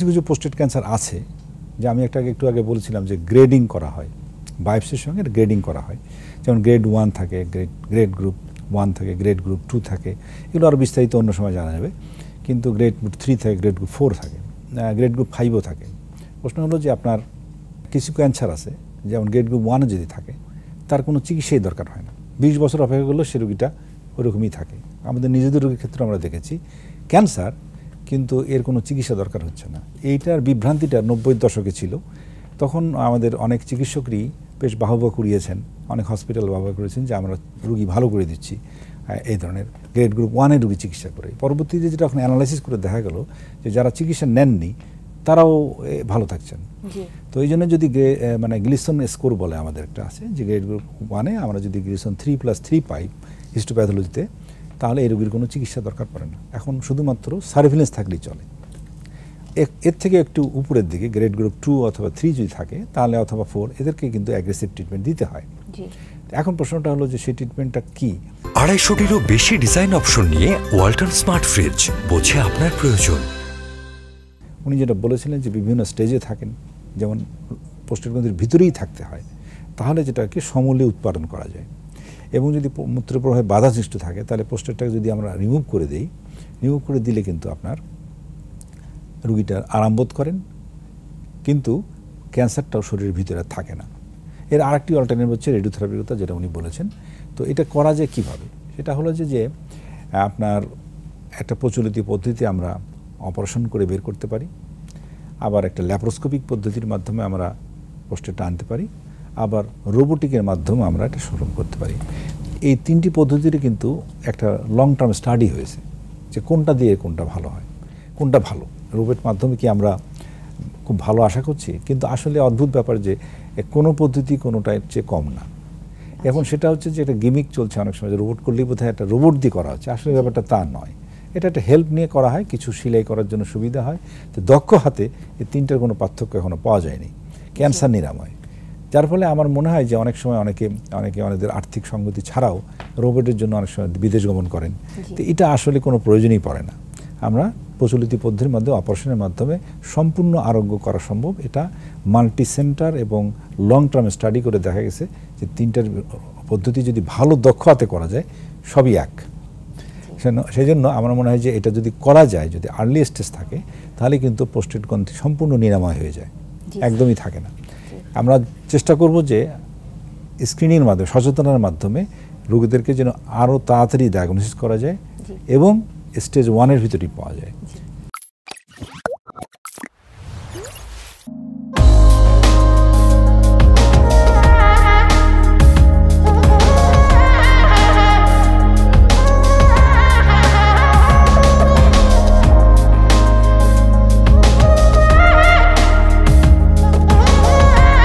কিছু কিছু posted cancer আছে যে আমি একটা একটু আগে বলছিলাম যে গ্রেডিং করা হয় বায়োপসির সঙ্গে গ্রেডিং করা হয় যেমন গ্রেড ওয়ান থাকে গ্রেড গ্রেড গ্রুপ ওয়ান থাকে গ্রেড গ্রুপ টু থাকে এগুলো আরও বিস্তারিত অন্য সময় জানা যাবে কিন্তু গ্রেড গ্রুপ থ্রি থাকে গ্রেড গ্রুপ ফোর থাকে গ্রেড গ্রুপ ফাইভও থাকে প্রশ্ন হলো যে আপনার কিছু ক্যান্সার আছে যেমন গ্রেড গ্রুপ ওয়ানে যদি থাকে তার কোনো চিকিৎসাই দরকার হয় না বিশ বছর অপেক্ষা করলেও সে রুগীটা ওরকমই থাকে আমাদের নিজেদের রোগীর ক্ষেত্রে আমরা দেখেছি ক্যান্সার কিন্তু এর কোনো চিকিৎসা দরকার হচ্ছে না এইটার বিভ্রান্তিটা নব্বই দশকে ছিল তখন আমাদের অনেক চিকিৎসকরই বেশ বাহবা করিয়েছেন অনেক হসপিটাল বাহবা করেছেন যে আমরা রুগী ভালো করে দিচ্ছি এই ধরনের গ্রেড গ্রুপ ওয়ানে রুগী চিকিৎসা করে পরবর্তীতে যেটা এখন অ্যানালাইসিস করে দেখা গেল যে যারা চিকিৎসা নেননি তারাও ভালো থাকছেন তো এই জন্য যদি মানে গ্লিসন স্কোর বলে আমাদের একটা আছে যে গ্রেড গ্রুপ ওয়ানে আমরা যদি গ্লিসন থ্রি প্লাস থ্রি পাই হিস্টোপ্যাথোলজিতে তাহলে এই রোগীর কোনো চিকিৎসা দরকার পড়ে না এখন শুধুমাত্র সার্ভিলেন্স থাকলেই চলে এর থেকে একটু উপরের দিকে গ্রেড গ্রুপ টু অথবা থ্রি যদি থাকে তাহলে অথবা ফোর এদেরকে কিন্তু অ্যাগ্রেসিভ ট্রিটমেন্ট দিতে হয় এখন প্রশ্নটা হলো যে সেই ট্রিটমেন্টটা কি আড়াইশোটিরও বেশি ডিজাইন অপশন নিয়ে ওয়াল্টন স্মার্ট ফ্রিজ বোঝে আপনার প্রয়োজন উনি যেটা বলেছিলেন যে বিভিন্ন স্টেজে থাকেন যেমন পোস্টের ভিতরেই থাকতে হয় তাহলে যেটাকে সমূলে উৎপাদন করা যায় এবং যদি মূত্রপ্রবাহে বাধা সৃষ্টি থাকে তাহলে পোস্টারটাকে যদি আমরা রিমুভ করে দিই রিমুভ করে দিলে কিন্তু আপনার রুগীটা আরাম বোধ করেন কিন্তু ক্যান্সারটাও শরীরের ভিতরে থাকে না এর আরেকটি অল্টারনেটিভ হচ্ছে রেডিওথেরাপির কথা যেটা উনি বলেছেন তো এটা করা যায় কীভাবে সেটা হলো যে যে আপনার একটা প্রচলিত পদ্ধতিতে আমরা অপারেশন করে বের করতে পারি আবার একটা ল্যাপ্রোস্কোপিক পদ্ধতির মাধ্যমে আমরা পোস্টারটা আনতে পারি আবার রোবোটিকের মাধ্যমে আমরা এটা সংগ্রহ করতে পারি এই তিনটি পদ্ধতির কিন্তু একটা লং টার্ম স্টাডি হয়েছে যে কোনটা দিয়ে কোনটা ভালো হয় কোনটা ভালো রোবট মাধ্যমে কি আমরা খুব ভালো আশা করছি কিন্তু আসলে অদ্ভুত ব্যাপার যে কোনো পদ্ধতি কোনোটার চেয়ে কম না এখন সেটা হচ্ছে যে একটা গিমিক চলছে অনেক সময় যে রোবট করলেই বোধ একটা রোবট দিয়ে করা হচ্ছে আসলে ব্যাপারটা তা নয় এটা একটা হেল্প নিয়ে করা হয় কিছু সিলাই করার জন্য সুবিধা হয় তো দক্ষ হাতে এই তিনটার কোনো পার্থক্য এখনও পাওয়া যায়নি ক্যান্সার নিরাময় যার ফলে আমার মনে হয় যে অনেক সময় অনেকে অনেকে আমাদের আর্থিক সঙ্গতি ছাড়াও রোবটের জন্য অনেক সময় বিদেশ গমন করেন তো এটা আসলে কোনো প্রয়োজনই পড়ে না আমরা প্রচলিত পদ্ধতির মাধ্যমে অপারেশনের মাধ্যমে সম্পূর্ণ আরোগ্য করা সম্ভব এটা মাল্টি সেন্টার এবং লং টার্ম স্টাডি করে দেখা গেছে যে তিনটার পদ্ধতি যদি ভালো দক্ষ হাতে করা যায় সবই এক সেই জন্য আমার মনে হয় যে এটা যদি করা যায় যদি আর্লি স্টেজ থাকে তাহলে কিন্তু পোস্টেড গ্রন্থি সম্পূর্ণ নিরাময় হয়ে যায় একদমই থাকে না আমরা চেষ্টা করব যে স্ক্রিনিংয়ের মাধ্যমে সচেতনার মাধ্যমে রোগীদেরকে যেন আরও তাড়াতাড়ি ডায়াগনোসিস করা যায় এবং স্টেজ ওয়ানের ভিতরেই পাওয়া যায়